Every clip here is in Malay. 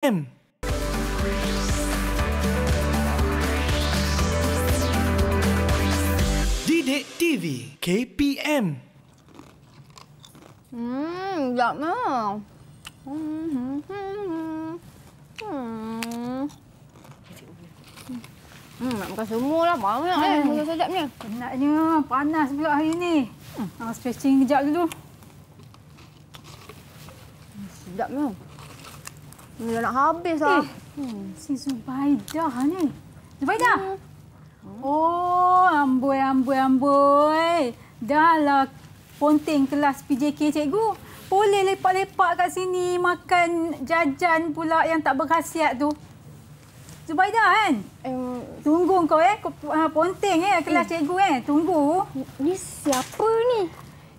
Him. Didik TV KPM. Hmm, tak mau. Lah. Hmm, Hmm. hmm. hmm makan semua lah. Banyak eh, makan sedap ni. Penatnya, panas pula hari ni. Hmm. Ah, stretching kejap dulu. Sedap ni. Lah. Hmm. Ini dah nak habis lah. Eh, oh, si Zubaidah lah ni. Zubaidah! Hmm. Oh, amboi, amboi, amboi. Dahlah ponteng kelas PJK cikgu. Boleh lepak-lepak kat sini makan jajan pula yang tak berkhasiat tu. Zubaidah kan? Um, Tunggu kau eh, ha, ponteng eh kelas eh. cikgu eh. Tunggu. Ni siapa ni?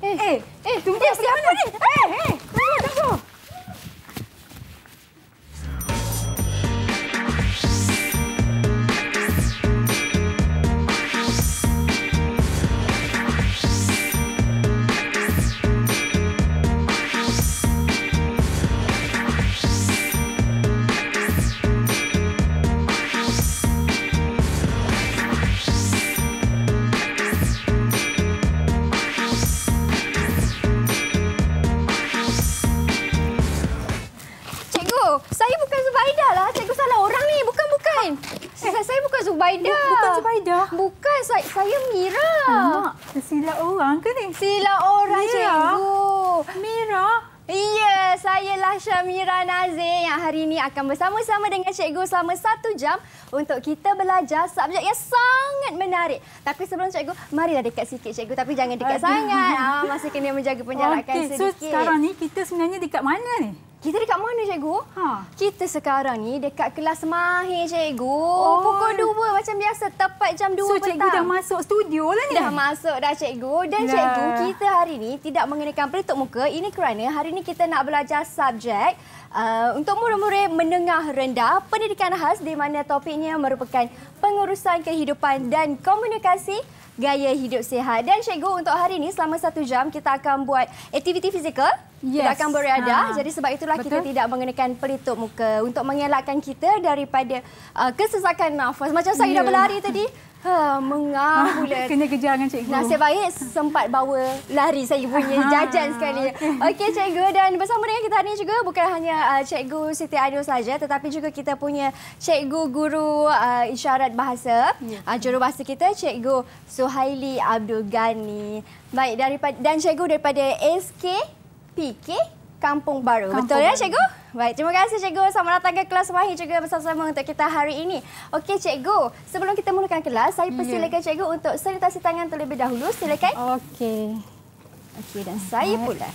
Eh, eh, eh tunggu eh, siapa ni? Eh, eh, tunggu. bukan Zubaida. Bukan Zubaida. Bukan saya, saya Mira. Mak, tersilap orang ke ni? Silap orang Mira. cikgu. Mira. Ya, saya lah Syamira Nazir yang hari ini akan bersama-sama dengan cikgu selama satu jam untuk kita belajar subjek yang sangat menarik. Tapi sebelum cikgu, marilah dekat sikit cikgu tapi jangan dekat Aduh. sangat. Ah, masih kena menjaga penjarakan okay. sedikit. So, sekarang ni kita sebenarnya dekat mana ni? Kita dekat mana, cikgu? Ha. Kita sekarang ni dekat kelas Mahir, cikgu. Oh, pukul 2 macam biasa, tepat jam 2 so, petang. Cikgu dah masuk studio lah ni. Dah masuk dah, cikgu. Dan lah. cikgu, kita hari ni tidak mengenakan pelutup muka. Ini kerana hari ni kita nak belajar subjek uh, untuk murid-murid menengah rendah pendidikan khas di mana topiknya merupakan pengurusan kehidupan dan komunikasi gaya hidup sihat. Dan Cikgu untuk hari ini selama satu jam kita akan buat aktiviti fizikal. Yes. Kita akan berada. Ha. Jadi sebab itulah Betul. kita tidak mengenakan pelitup muka untuk mengelakkan kita daripada uh, kesesakan nafas. Macam saya yeah. dah ya. berlari tadi. Ha, mengah ah, pula. Kena kejar dengan cikgu. Nasib baik sempat bawa lari saya punya ah, jajan sekali. Okey okay, cikgu dan bersama dengan kita ni juga bukan hanya uh, cikgu Siti Adil saja tetapi juga kita punya cikgu guru uh, isyarat bahasa. Ya. Uh, jurubahasa kita cikgu Suhaili Abdul Ghani. Baik daripada dan cikgu daripada SK PK Kampung Baru. Kampung Betul ya cikgu? Baik, terima kasih cikgu. Selamat datang ke kelas Wahid juga bersama-sama untuk kita hari ini. Okey cikgu, sebelum kita mulakan kelas, saya ya. persilakan yeah. cikgu untuk sanitasi tangan terlebih dahulu. Silakan. Okey. Okey dan saya pula.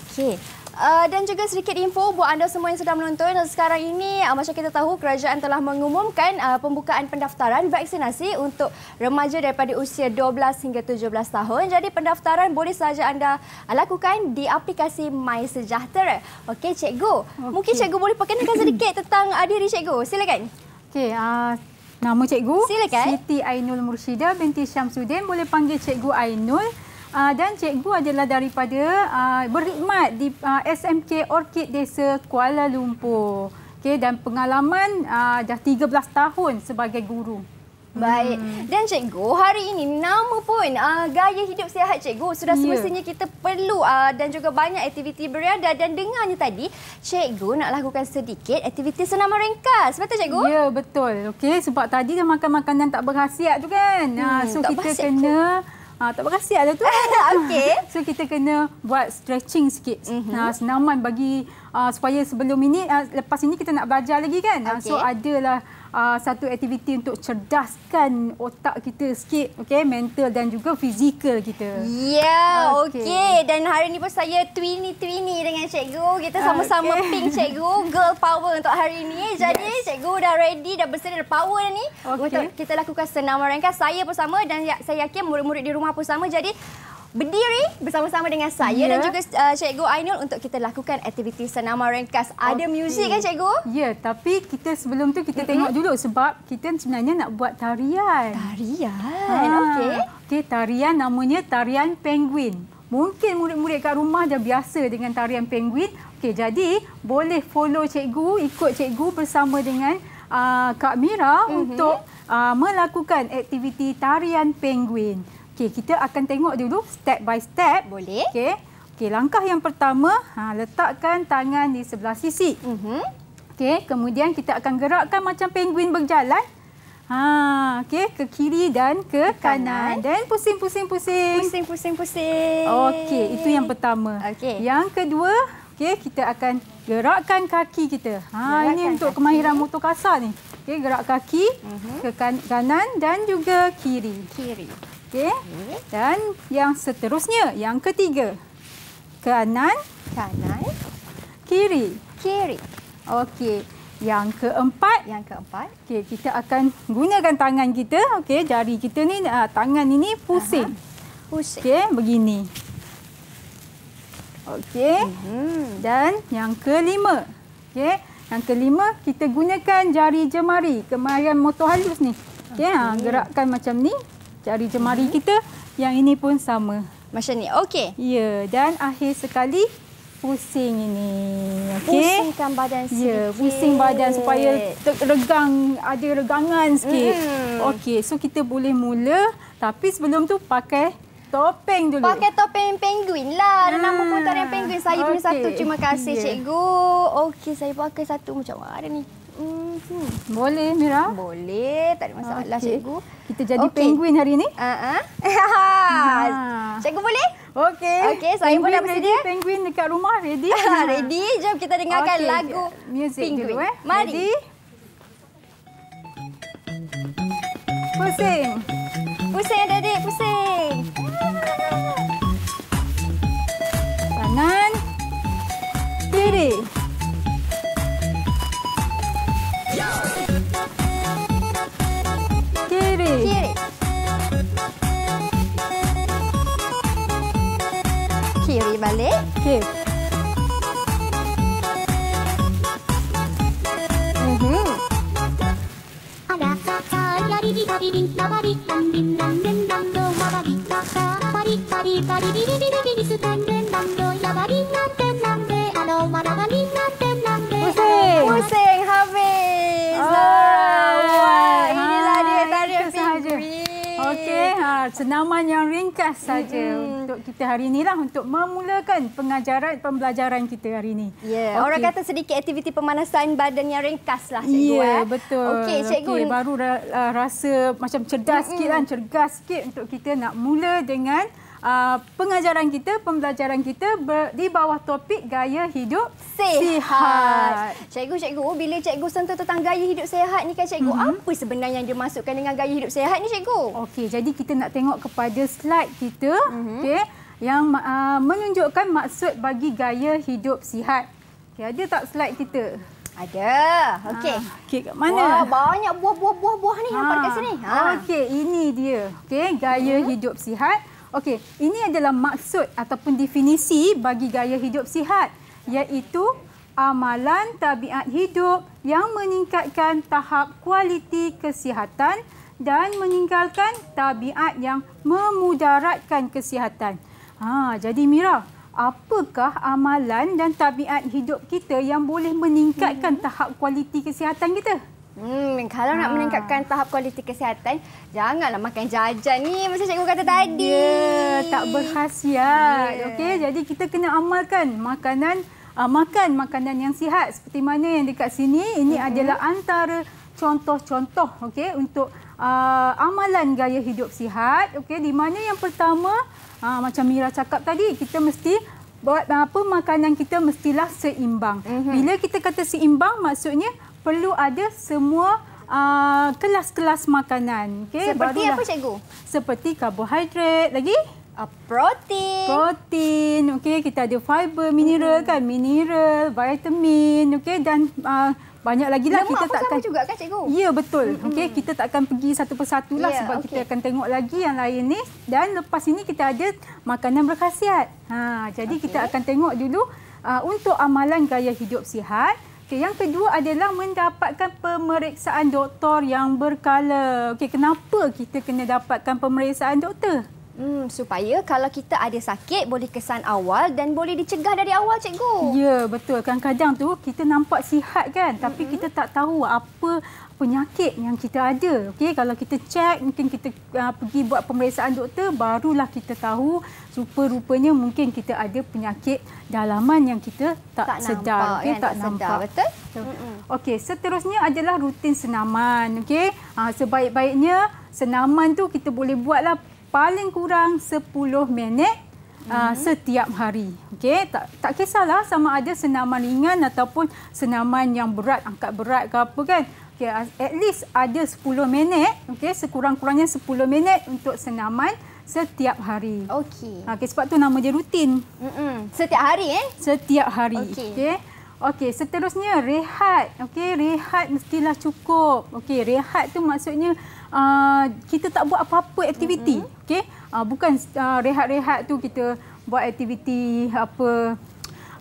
Okey. Uh, dan juga sedikit info buat anda semua yang sedang menonton. Sekarang ini uh, macam kita tahu kerajaan telah mengumumkan uh, pembukaan pendaftaran vaksinasi untuk remaja daripada usia 12 hingga 17 tahun. Jadi pendaftaran boleh sahaja anda lakukan di aplikasi MySejahtera. Okey cikgu, okay. mungkin cikgu boleh perkenalkan sedikit tentang uh, diri cikgu. Silakan. Okey, uh, nama cikgu Silakan. Siti Ainul Murshida binti Syamsuddin. Boleh panggil cikgu Ainul. Uh, dan cikgu adalah daripada uh, berkhidmat di uh, ah, SMK Orkid Desa Kuala Lumpur. okay. dan pengalaman uh, dah 13 tahun sebagai guru. Baik. Hmm. Dan cikgu, hari ini nama pun uh, gaya hidup sihat cikgu sudah ya. semestinya kita perlu uh, dan juga banyak aktiviti berada dan dengarnya tadi cikgu nak lakukan sedikit aktiviti senama ringkas. Betul cikgu? Ya, yeah, betul. Okay. sebab tadi dah makan makanan tak berkhasiat tu kan. Hmm, uh, so kita kena aku. Ha, ah, tak berkasih ada tu. Okey. So kita kena buat stretching sikit. Mm-hmm. Nah, senaman bagi uh, supaya sebelum ini uh, ah, lepas ini kita nak belajar lagi kan. Okay. Uh, so adalah uh, satu aktiviti untuk cerdaskan otak kita sikit okey mental dan juga fizikal kita. Ya yeah, okey okay. dan hari ni pun saya twini-twini dengan cikgu kita sama-sama okay. pink cikgu girl power untuk hari ni. Jadi yes. cikgu dah ready dah bersedia dah power dah ni okay. untuk kita lakukan senaman ringkas saya pun sama dan ya, saya yakin murid-murid di rumah pun sama jadi berdiri bersama-sama dengan saya yeah. dan ya. juga uh, Cikgu Ainul untuk kita lakukan aktiviti senama ringkas. Ada okay. muzik kan Cikgu? Ya, yeah, tapi kita sebelum tu kita mm -hmm. tengok dulu sebab kita sebenarnya nak buat tarian. Tarian? Ha. Okey. Okay, tarian namanya tarian penguin. Mungkin murid-murid kat rumah dah biasa dengan tarian penguin. Okey, jadi boleh follow Cikgu, ikut Cikgu bersama dengan uh, Kak Mira mm -hmm. untuk uh, melakukan aktiviti tarian penguin. Okey, kita akan tengok dulu step by step. Boleh. Okey. Okey, langkah yang pertama, ha, letakkan tangan di sebelah sisi. Mhm. Uh -huh. Okey, kemudian kita akan gerakkan macam penguin berjalan. Ha, okey, ke kiri dan ke, ke kanan dan pusing-pusing-pusing. Pusing-pusing-pusing. Okey, itu yang pertama. Okey. Yang kedua, okey, kita akan gerakkan kaki kita. Ha, gerakkan ini untuk kaki. kemahiran motor kasar ni. Okey, gerak kaki uh mhm. -huh. ke kan kanan dan juga kiri. Kiri. Okey. Dan yang seterusnya, yang ketiga. Kanan. Kanan. Kiri. Kiri. Okey. Yang keempat. Yang keempat. Okey, kita akan gunakan tangan kita. Okey, jari kita ni, ah, tangan ini pusing. Aha. Pusing. Okey, begini. Okey. Mm -hmm. Dan yang kelima. Okey. Yang kelima, kita gunakan jari jemari. Kemarin motor halus ni. Okey, ah, okay. gerakkan macam ni jari jemari -hmm. kita. Yang ini pun sama. Macam ni. Okey. Ya, dan akhir sekali pusing ini. okay? Pusingkan badan ya, sikit. Ya, pusing badan supaya regang, ada regangan sikit. Mm. Okey, so kita boleh mula tapi sebelum tu pakai topeng dulu. Pakai topeng penguin lah. Ada nama putaran ah, penguin saya okay. punya satu. Terima kasih yeah. cikgu. Okey, saya pakai satu macam mana ni? cikgu. Boleh, Mira? Boleh, tak ada masalah okay. cikgu. Kita jadi okay. penguin hari ini. Ha -ha. ha. Ah. Cikgu boleh? Okey. Okey, saya pun dah bersedia. Penguin dekat rumah, ready? Ha, ready, jom kita dengarkan okay. lagu Music penguin. Dulu, eh. Mari. Ready? Pusing. Pusing, adik-adik, pusing. Tangan. Kiri. Qui rimane? Chi? Mhm. Agasa cha yari di di di la bari dan din dan den dan do ma bari da ka bari bari bari di di di di di su dan den dan do la bari nan den nan de ano ma da bari nan den nan de. Pusing. Pusing habis. Oh, wow. Benar, senaman yang ringkas saja mm -hmm. untuk kita hari ini lah untuk memulakan pengajaran pembelajaran kita hari ini. Yeah. Okay. Orang kata sedikit aktiviti pemanasan badan yang lah. cikgu. Ya, yeah, eh. betul. Okey, cikgu. Okay, baru uh, rasa macam cerdas mm -hmm. sikit kan, cergas sikit untuk kita nak mula dengan uh, pengajaran kita, pembelajaran kita ber, di bawah topik gaya hidup sihat. sihat. Cikgu, cikgu, oh, bila cikgu sentuh tentang gaya hidup sehat ni kan cikgu, mm-hmm. apa sebenarnya yang dimasukkan dengan gaya hidup sehat ni cikgu? Okey, jadi kita nak tengok kepada slide kita, mm-hmm. okey, yang uh, menunjukkan maksud bagi gaya hidup sihat. Okey, ada tak slide kita? Ada. Okey. Ha, Okey, kat mana? Wah, banyak buah-buah-buah-buah ni ha. nampak kat sini. Ha. Okey, ini dia. Okey, gaya hmm. hidup sihat. Okey, ini adalah maksud ataupun definisi bagi gaya hidup sihat iaitu amalan tabiat hidup yang meningkatkan tahap kualiti kesihatan dan meninggalkan tabiat yang memudaratkan kesihatan. Ha, jadi Mira, apakah amalan dan tabiat hidup kita yang boleh meningkatkan hmm. tahap kualiti kesihatan kita? Hmm, kalau ha. nak ah. meningkatkan tahap kualiti kesihatan, janganlah makan jajan ni macam cikgu kata ya, tadi. Ya, yeah, tak berkhasiat. Yeah. Okey, jadi kita kena amalkan makanan uh, makan makanan yang sihat seperti mana yang dekat sini. Ini mm adalah antara contoh-contoh okey untuk uh, amalan gaya hidup sihat. Okey, di mana yang pertama uh, macam Mira cakap tadi, kita mesti buat apa makanan kita mestilah seimbang. Mm -hmm. Bila kita kata seimbang maksudnya perlu ada semua uh, kelas-kelas makanan. Okay, Seperti barulah. apa cikgu? Seperti karbohidrat, lagi? Uh, protein. Protein. okay. kita ada fiber, mineral hmm kan? Mineral, vitamin, okay. dan uh, banyak lagi lah kita pun takkan. Lemak juga kan cikgu? Ya, yeah, betul. Mm-hmm. Okey, kita takkan pergi satu persatu lah yeah, sebab okay. kita akan tengok lagi yang lain ni dan lepas ini kita ada makanan berkhasiat. Ha, jadi okay. kita akan tengok dulu uh, untuk amalan gaya hidup sihat. Okey, yang kedua adalah mendapatkan pemeriksaan doktor yang berkala. Okey, kenapa kita kena dapatkan pemeriksaan doktor? Hmm, supaya kalau kita ada sakit boleh kesan awal dan boleh dicegah dari awal cikgu. Ya, betul. Kadang-kadang tu kita nampak sihat kan, tapi mm-hmm. kita tak tahu apa penyakit yang kita ada. Okey, kalau kita cek mungkin kita uh, pergi buat pemeriksaan doktor barulah kita tahu rupa-rupanya mungkin kita ada penyakit dalaman yang kita tak, tak sedar, nampak, okay? tak, tak nampak. Sedar, betul? So, Okey, seterusnya adalah rutin senaman. Okey, uh, sebaik-baiknya senaman tu kita boleh buatlah paling kurang 10 minit. Uh, mm-hmm. setiap hari. Okey, tak tak kisahlah sama ada senaman ringan ataupun senaman yang berat, angkat berat ke apa kan. Okey, at least ada 10 minit, okey, sekurang-kurangnya 10 minit untuk senaman setiap hari. Okey. Okey, sebab tu nama dia rutin. Mm-mm. Setiap hari eh? Setiap hari. Okey. Okey. Okey, seterusnya rehat. Okey, rehat mestilah cukup. Okey, rehat tu maksudnya uh, kita tak buat apa-apa aktiviti. Mm-hmm. Okey, uh, bukan uh, rehat-rehat tu kita buat aktiviti apa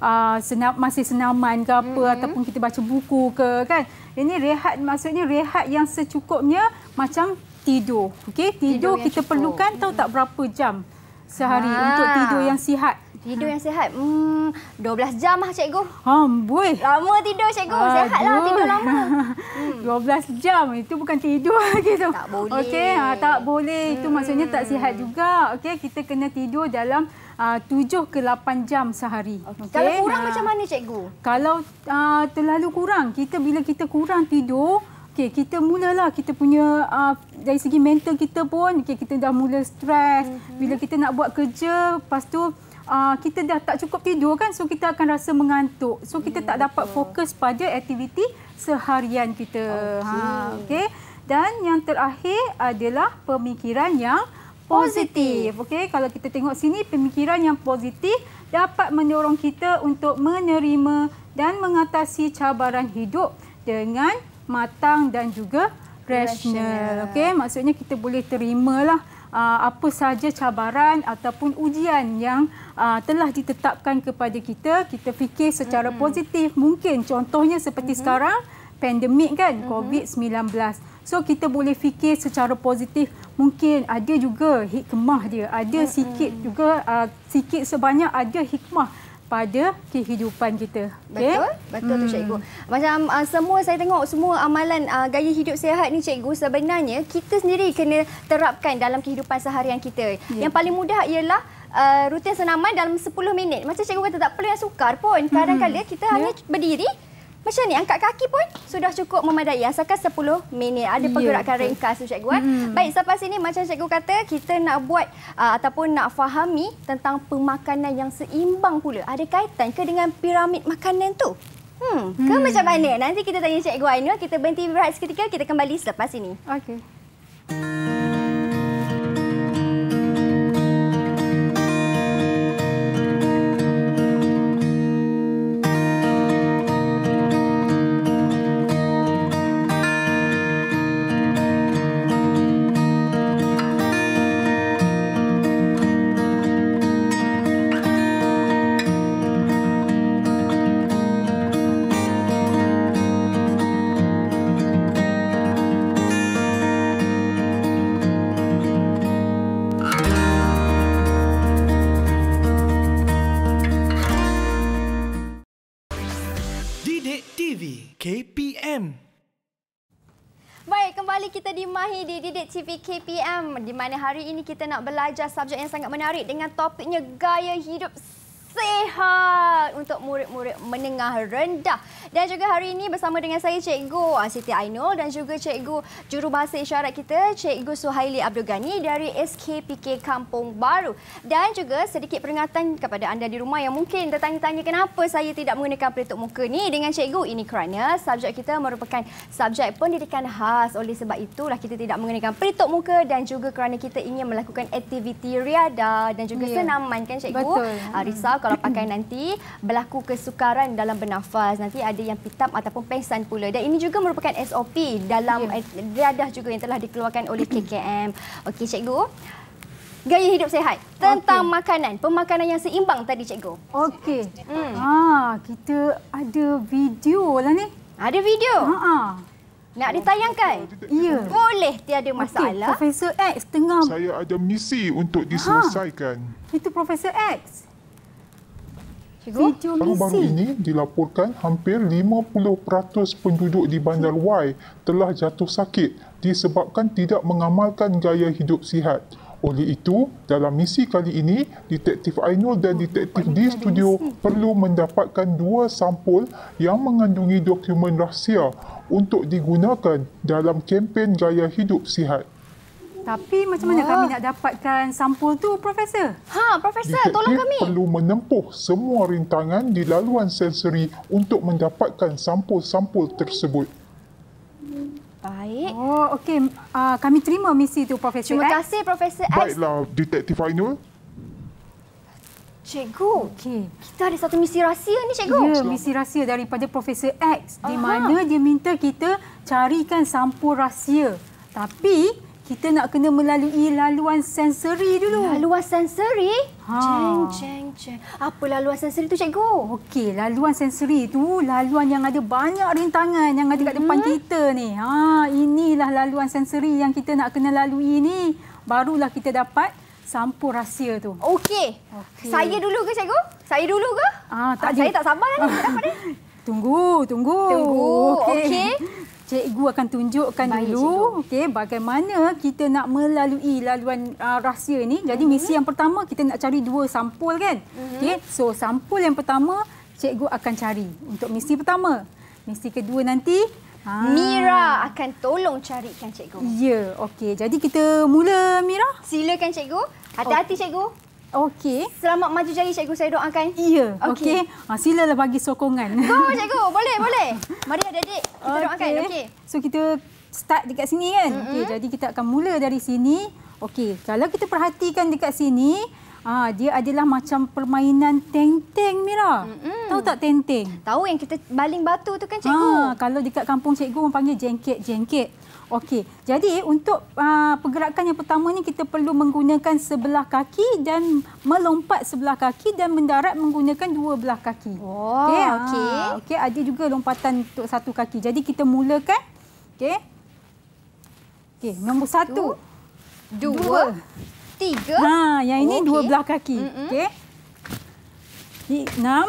uh, senap, masih senaman ke apa mm-hmm. ataupun kita baca buku ke kan. Ini rehat maksudnya rehat yang secukupnya macam tidur. Okey, tidur, tidur kita cukup. perlukan tahu tak berapa jam sehari ha. untuk tidur yang sihat. Tidur yang sihat. Hmm 12 jam ah cikgu. Amboi. Lama tidur cikgu. Aduh. Sihatlah tidur lama. Hmm. 12 jam itu bukan tidur gitu. Tak boleh. Okey, ha, tak boleh. Hmm. Itu maksudnya tak sihat juga. Okey, kita kena tidur dalam Ah, uh, 7 ke 8 jam sehari. Okay. Okay. Kalau kurang ha. macam mana cikgu? Kalau uh, terlalu kurang, kita bila kita kurang tidur, okay, kita mulalah kita punya uh, dari segi mental kita pun okay, kita dah mula stres. Mm-hmm. Bila kita nak buat kerja, lepas tu Uh, kita dah tak cukup tidur kan so kita akan rasa mengantuk so kita yeah, tak dapat fokus pada aktiviti seharian kita okay. ha okey dan yang terakhir adalah pemikiran yang positif. Okey, kalau kita tengok sini pemikiran yang positif dapat mendorong kita untuk menerima dan mengatasi cabaran hidup dengan matang dan juga rasional. Okey, maksudnya kita boleh terimalah uh, apa saja cabaran ataupun ujian yang uh, telah ditetapkan kepada kita, kita fikir secara positif. Mungkin contohnya seperti sekarang pandemik kan COVID-19. So kita boleh fikir secara positif mungkin ada juga hikmah dia. Ada mm -hmm. sikit juga uh, sikit sebanyak ada hikmah pada kehidupan kita. Okay? Betul? Betul hmm. tu cikgu. Macam uh, semua saya tengok semua amalan uh, gaya hidup sihat ni cikgu sebenarnya kita sendiri kena terapkan dalam kehidupan seharian kita. Yeah. Yang paling mudah ialah Uh, rutin senaman dalam 10 minit. Macam cikgu kata tak perlu yang sukar pun. Kadang-kadang hmm. kita hmm. hanya yeah. berdiri macam ni, angkat kaki pun sudah cukup memadai. Asalkan 10 minit. Ada ya, pergerakan yeah, ringkas, Cikgu. Kan? Mm. Baik, selepas sini macam Cikgu kata, kita nak buat uh, ataupun nak fahami tentang pemakanan yang seimbang pula. Ada kaitan ke dengan piramid makanan tu? Hmm, ke hmm. macam mana? Nanti kita tanya Cikgu Ainul. Kita berhenti berat seketika. Kita kembali selepas ini. Okey. di mana hari ini kita nak belajar subjek yang sangat menarik dengan topiknya gaya hidup sehat untuk murid-murid menengah rendah. Dan juga hari ini bersama dengan saya Cikgu ah, Siti Ainul dan juga Cikgu Jurubahasa Isyarat kita Cikgu Suhaili Abdul Ghani dari SKPK Kampung Baru. Dan juga sedikit peringatan kepada anda di rumah yang mungkin tertanya-tanya kenapa saya tidak menggunakan pelitup muka ni dengan Cikgu. Ini kerana subjek kita merupakan subjek pendidikan khas. Oleh sebab itulah kita tidak menggunakan pelitup muka dan juga kerana kita ingin melakukan aktiviti riada dan juga yeah. senaman kan Cikgu. Betul. Ah, risau kalau pakai nanti berlaku kesukaran dalam bernafas. Nanti ada yang pitam ataupun pengsan pula. Dan ini juga merupakan SOP dalam ya. eh, riadah juga yang telah dikeluarkan oleh KKM. Okey, cikgu. Gaya hidup sehat. Tentang okay. makanan. Pemakanan yang seimbang tadi, cikgu. Okey. Hmm. Ah, kita ada video lah ni. Ada video? Haa. Ha. Nak ditayangkan? Ya. Boleh, tiada masalah. Okay, Profesor X tengah... Saya ada misi untuk ha. diselesaikan. Ha, itu Profesor X. Baru-baru ini dilaporkan hampir 50% penduduk di bandar Wai telah jatuh sakit disebabkan tidak mengamalkan gaya hidup sihat. Oleh itu, dalam misi kali ini, Detektif Ainul dan Detektif di studio perlu mendapatkan dua sampul yang mengandungi dokumen rahsia untuk digunakan dalam kempen gaya hidup sihat. Tapi macam mana Wah. kami ah. nak dapatkan sampul tu, Profesor? Ha, Profesor, Jika tolong kami. perlu menempuh semua rintangan di laluan sensori untuk mendapatkan sampul-sampul tersebut. Baik. Oh, okey. Uh, kami terima misi tu, Profesor Terima kasih, Profesor X. Baiklah, Detektif Ainul. Cikgu, okay. kita ada satu misi rahsia ni, Cikgu. Ya, misi rahsia daripada Profesor X. Aha. Di mana dia minta kita carikan sampul rahsia. Tapi, kita nak kena melalui laluan sensori dulu. Laluan sensori? Ha. Ceng, ceng, ceng. Apa laluan sensori tu, cikgu? Okey, laluan sensori tu laluan yang ada banyak rintangan yang ada kat depan hmm. kita ni. Ha, inilah laluan sensori yang kita nak kena lalui ni. Barulah kita dapat sampur rahsia tu. Okey. Okay. Saya dulu ke, cikgu? Saya dulu ke? Ha, tak ha, saya tak sabar dah ni. Tunggu, tunggu. Tunggu. Okey. Okay cikgu akan tunjukkan Baik, dulu okay? bagaimana kita nak melalui laluan uh, rahsia ini? Jadi mm -hmm. misi yang pertama kita nak cari dua sampul kan. Mm -hmm. Okey. So sampul yang pertama cikgu akan cari untuk misi pertama. Misi kedua nanti ha. Mira akan tolong carikan cikgu. Ya, yeah, okay. Jadi kita mula Mira. Silakan cikgu. Hati-hati cikgu. Okey. Selamat maju jari cikgu saya doakan. Ya. Okey. Okay. Ha ah, silalah bagi sokongan. Go cikgu, boleh boleh. Mari adik-adik kita okay. doakan. Okey. So kita start dekat sini kan. Mm -hmm. Okey, jadi kita akan mula dari sini. Okey. Kalau kita perhatikan dekat sini, ah dia adalah macam permainan tenteng Mira. Mm -hmm. Tahu tak tenteng? Tahu yang kita baling batu tu kan cikgu. Ha kalau dekat kampung cikgu orang panggil jengket-jengket. Okey. Jadi untuk uh, pergerakan yang pertama ni kita perlu menggunakan sebelah kaki dan melompat sebelah kaki dan mendarat menggunakan dua belah kaki. Oh. Okey. Ah, okey. Okey, ada juga lompatan untuk satu kaki. Jadi kita mulakan. Okey. Okey, nombor satu. Dua. dua. Tiga. Ha, yang ini okay. dua belah kaki. Mm -mm. Okey. Enam.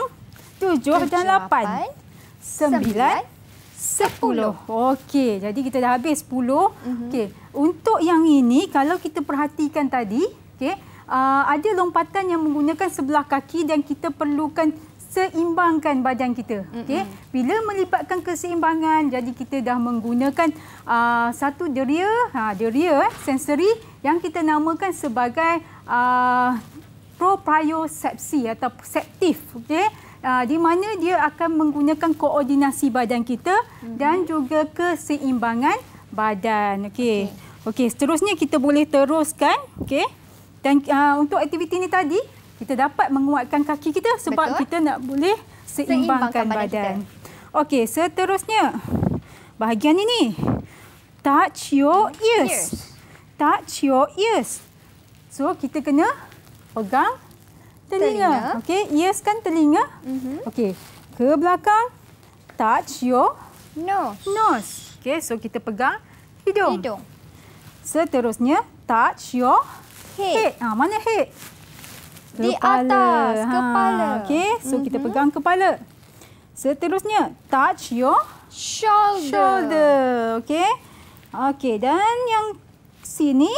Tujuh, tujuh dan lapan. lapan sembilan. sembilan Sepuluh. Okey, jadi kita dah habis sepuluh. Mm -hmm. Okey, untuk yang ini kalau kita perhatikan tadi, okey, uh, ada lompatan yang menggunakan sebelah kaki dan kita perlukan seimbangkan badan kita. Okey, mm -hmm. bila melipatkan keseimbangan, jadi kita dah menggunakan uh, satu deria, ha, deria eh, sensory yang kita namakan sebagai uh, propriocepsi atau perceptif. Okey uh, di mana dia akan menggunakan koordinasi badan kita mm-hmm. dan juga keseimbangan badan. Okey. Okey, okay, seterusnya kita boleh teruskan, okey. Dan uh, untuk aktiviti ini tadi, kita dapat menguatkan kaki kita sebab Betul. kita nak boleh seimbangkan, seimbangkan badan. Okey, seterusnya bahagian ini. Touch your ears. ears. Touch your ears. So kita kena pegang telinga. telinga. Okey, kan telinga. Mm -hmm. Okey, ke belakang. Touch your nose. Nose. Okey, so kita pegang hidung. Hidung. Seterusnya, touch your head. head. Ha, mana head? Kepala. Di atas ha. kepala. Okey, so mm -hmm. kita mhm. pegang kepala. Seterusnya, touch your shoulder. Shoulder. Okey. Okey, dan yang sini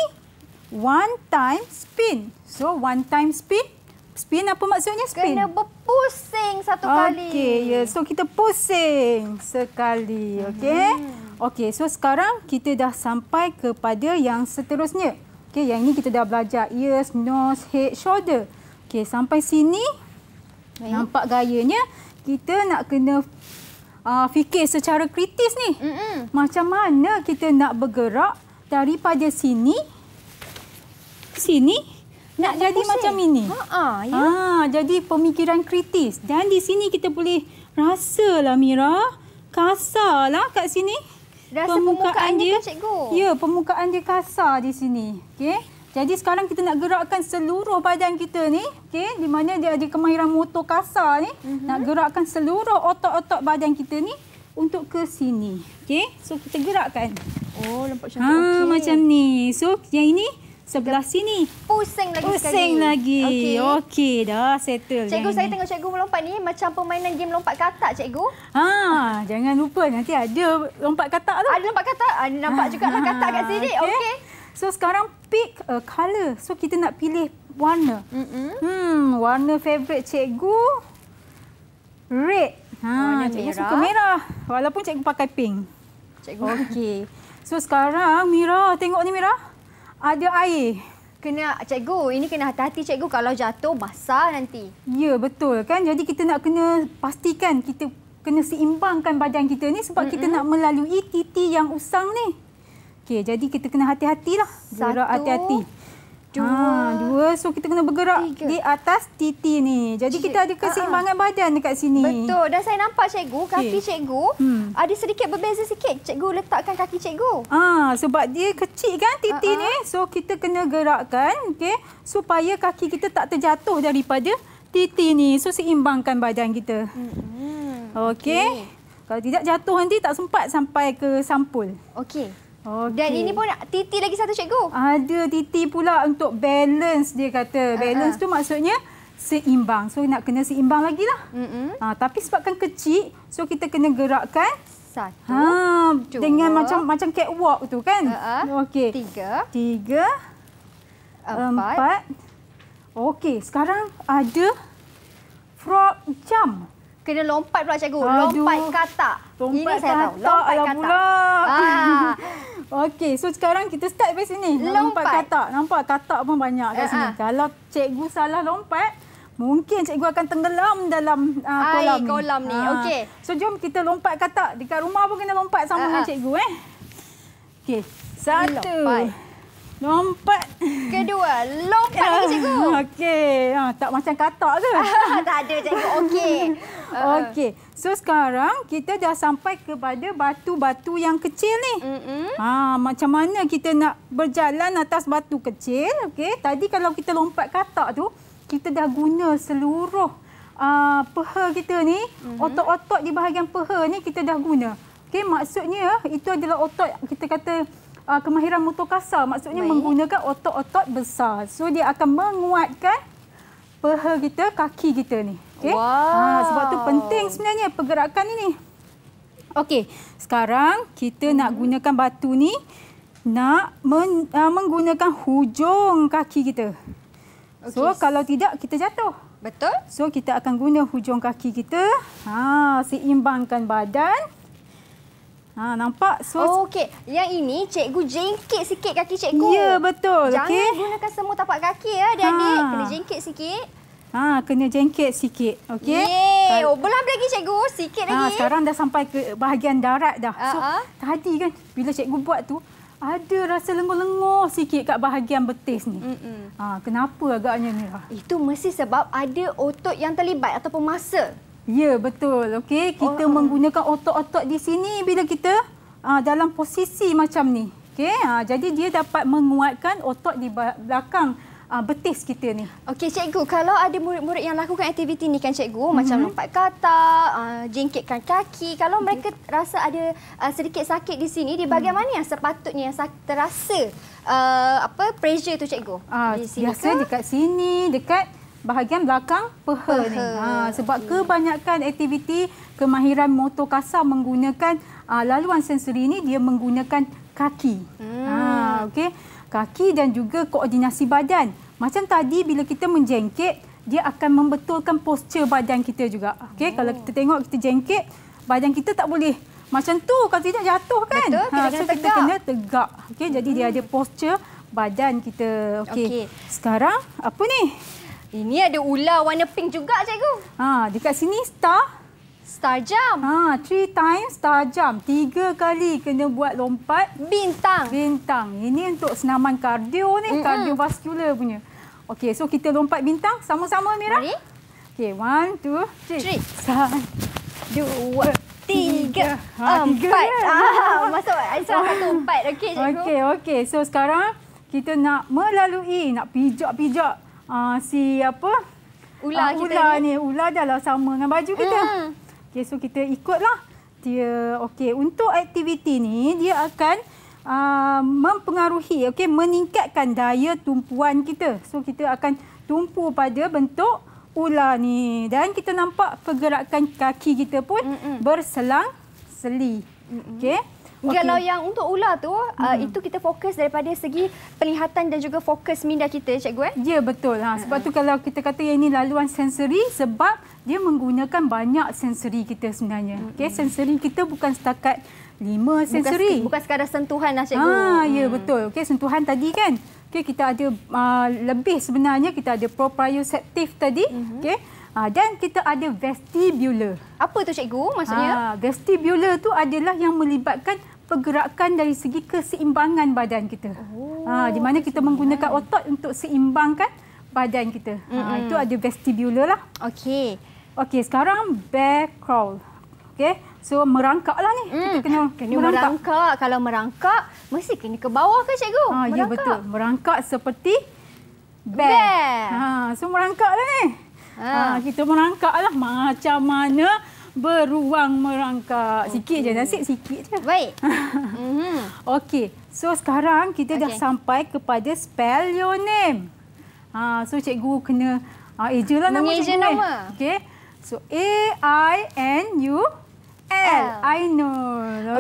one time spin. So one time spin. Spin apa maksudnya spin? Kena berpusing satu okay, kali. Okey, yeah. so kita pusing sekali, okey? Hmm. Okey, so sekarang kita dah sampai kepada yang seterusnya. Okey, yang ini kita dah belajar ears, nose, head, shoulder. Okey, sampai sini Baik. nampak gayanya kita nak kena uh, fikir secara kritis ni. Mm -mm. Macam mana kita nak bergerak daripada sini sini nak jadi pusing. macam ini. Ha, ya. ha, jadi pemikiran kritis. Dan di sini kita boleh rasa lah Mira. Kasarlah kat sini. Rasa pemukaan, pemukaan dia, dia kan, cikgu. Ya, pemukaan dia kasar di sini. okay Jadi sekarang kita nak gerakkan seluruh badan kita ni. Okey. Di mana dia ada kemahiran motor kasar ni. Uh mhm. -huh. Nak gerakkan seluruh otot-otot badan kita ni. Untuk ke sini. okay So kita gerakkan. Oh, lempat macam ah, tu. Okay. Macam ni. So yang ini sebelah sini. Pusing lagi Pusing sekali. Pusing lagi. Okey. Okey dah settle. Cikgu saya ini. tengok cikgu melompat ni macam permainan game lompat katak cikgu. Ha, jangan lupa nanti ada lompat katak tu. Ada lompat katak. Ada ah, nampak juga lah katak kat sini. Okey. Okay. So sekarang pick a color. So kita nak pilih warna. Mm -mm. Hmm, warna favorite cikgu red. Ha, cikgu merah. suka merah. Walaupun cikgu pakai pink. Cikgu. Okey. So sekarang Mira, tengok ni Mira ada air. Kena cikgu, ini kena hati-hati cikgu kalau jatuh basah nanti. Ya, betul kan? Jadi kita nak kena pastikan kita kena seimbangkan badan kita ni sebab mm -mm. kita nak melalui titik yang usang ni. Okey, jadi kita kena hati-hatilah. Berat hati-hati. Lah dua. Ha, dua. So kita kena bergerak tiga. di atas titi ni. Jadi Cik, kita ada keseimbangan uh-uh. badan dekat sini. Betul. Dan saya nampak cikgu, kaki okay. cikgu hmm. ada sedikit berbeza sikit. Cikgu letakkan kaki cikgu. Ha, sebab dia kecil kan titi uh-uh. ni. So kita kena gerakkan okay, supaya kaki kita tak terjatuh daripada titi ni. So seimbangkan badan kita. Hmm. Okey. Okay. Kalau tidak jatuh nanti tak sempat sampai ke sampul. Okey. Okay. Dan ini pun titi lagi satu cikgu. Ada titi pula untuk balance dia kata. Ah, balance uh -uh. tu maksudnya seimbang. So nak kena seimbang lagi lah. Mm -hmm. ha, tapi sebabkan kecil, so kita kena gerakkan. Satu. Ha, dua, dengan macam macam catwalk tu kan. Uh -uh. Okey. Tiga. Tiga. Empat. empat. Okey, sekarang ada frog jump. Kena lompat pula cikgu. Aduh. Lompat katak. Lompat Ini saya katak. tahu. Lompat katak. Lompat lah Okey, so sekarang kita start dari sini. Lompat. lompat katak. Nampak katak pun banyak kat ah, sini. Uh ah. -huh. Kalau cikgu salah lompat, mungkin cikgu akan tenggelam dalam uh, ah, kolam. Air kolam ni. Uh. Okey. So jom kita lompat katak. Dekat rumah pun kena lompat sama uh -huh. dengan cikgu eh. Okey. Satu. Lompat. Lompat. Kedua, lompat lagi cikgu. Okey. Ah, tak macam katak ke? Ah, tak ada cikgu. Okey. Okey. So sekarang kita dah sampai kepada batu-batu yang kecil ni. Mm -hmm. ah, macam mana kita nak berjalan atas batu kecil. Okey. Tadi kalau kita lompat katak tu, kita dah guna seluruh uh, peha kita ni. Mm-hmm. Otot-otot mm -hmm. di bahagian peha ni kita dah guna. Okey. Maksudnya itu adalah otot kita kata uh, kemahiran motor kasar maksudnya Baik. menggunakan otot-otot besar so dia akan menguatkan peha kita kaki kita ni Okay. wow. ha sebab tu penting sebenarnya pergerakan ini okey sekarang kita hmm. nak mhm. gunakan batu ni nak men, uh, menggunakan hujung kaki kita okay. so kalau tidak kita jatuh Betul. So kita akan guna hujung kaki kita. Ha, seimbangkan badan. Ha, nampak? So, oh, okey. Yang ini cikgu jengkit sikit kaki cikgu. Ya, betul. Jangan okay. gunakan semua tapak kaki ya, adik-adik. Ha. Kena jengkit sikit. Ha, kena jengkit sikit. Okey. Yeay. Oh, belam lagi cikgu. Sikit ha, lagi. Ha, sekarang dah sampai ke bahagian darat dah. So, uh -huh. tadi kan bila cikgu buat tu, ada rasa lenguh-lenguh sikit kat bahagian betis ni. Mm -mm. Ha, kenapa agaknya, Mira? Lah? Itu mesti sebab ada otot yang terlibat ataupun muscle. Ya, betul. Okey, kita oh. menggunakan otot-otot di sini bila kita uh, dalam posisi macam ni. Okey, uh, jadi dia dapat menguatkan otot di belakang uh, betis kita ni. Okey, cikgu, kalau ada murid-murid yang lakukan aktiviti ni kan cikgu, mm -hmm. macam lompat kata, uh, jengkitkan kaki, kalau okay. Mhm. mereka rasa ada uh, sedikit sakit di sini, di mhm. bagaimana mm. yang sepatutnya yang terasa uh, apa pressure tu cikgu? Ah, uh, biasa dekat sini, dekat bahagian belakang peha, peha. ni. Ha, sebab okay. kebanyakan aktiviti kemahiran motor kasar menggunakan uh, laluan sensori ini dia menggunakan kaki. Hmm. Ha, okay. Kaki dan juga koordinasi badan. Macam tadi bila kita menjengkit, dia akan membetulkan postur badan kita juga. Okay. Hmm. Kalau oh. kita tengok kita jengkit, badan kita tak boleh macam tu kalau tidak jatuh kan. Betul, ha, kita, ha, so kita tegak. kena tegak. Okay, hmm. Jadi dia hmm. ada postur badan kita. Okay. Okay. Sekarang apa ni? Ini ada ular warna pink juga cikgu. Ha, dekat sini star. Star jam. Ha, three times star jam. Tiga kali kena buat lompat. Bintang. Bintang. Ini untuk senaman kardio ni. Mm -hmm. Kardiovaskular punya. Okey, so kita lompat bintang. Sama-sama Mira. Mari. Okey, one, two, three. Three. Satu, dua, tiga, ha, ah, empat. Tiga, ah, masuk salah satu empat. Okey, cikgu. Okey, okey. So sekarang kita nak melalui, nak pijak-pijak uh, si apa? Ular uh, kita ular ni. Ular dah lah sama dengan baju kita. Mm. Okey, so kita ikutlah. Dia, okey, untuk aktiviti ni, dia akan uh, mempengaruhi, okey, meningkatkan daya tumpuan kita. So, kita akan tumpu pada bentuk ular ni. Dan kita nampak pergerakan kaki kita pun mm -mm. berselang seli. Mm -mm. Okey. Okay. Kalau yang untuk ular tu, uh, hmm. uh, itu kita fokus daripada segi penglihatan dan juga fokus minda kita, cikgu eh? Ya, betul. Ha. Sebab hmm. tu kalau kita kata yang ini laluan sensory, sebab dia menggunakan banyak sensory kita sebenarnya. Hmm. Okay, sensory kita bukan setakat lima sensory. Bukan, bukan sekadar sentuhan lah, cikgu. Ha, hmm. Ya, betul. Okay, sentuhan tadi kan? Okay, kita ada uh, lebih sebenarnya, kita ada proprioceptive tadi. Hmm. Okay. Ha, ah, dan kita ada vestibular. Apa tu cikgu maksudnya? Ha, vestibular tu adalah yang melibatkan pergerakan dari segi keseimbangan badan kita. Oh, ha, di mana kita menggunakan otot untuk seimbangkan badan kita. Mm -hmm. itu ada vestibular lah. Okey. Okey, sekarang bear crawl. Okey. So merangkak lah ni. Mm. Kita kena, kena merangkak. merangkak. Kalau merangkak mesti kena ke bawah ke cikgu? Ha, ya betul. Merangkak seperti bear. bear. Ha, so merangkaklah ni. Ha. ha, kita merangkaklah macam mana beruang merangkak. Sikit okay. je nasib, sikit je. Baik. mm -hmm. Okey, so sekarang kita okay. dah sampai kepada spell your name. Ha, so cikgu kena ha, eja lah nama cikgu. Eh. nama. Okey. So A-I-N-U. L, I know.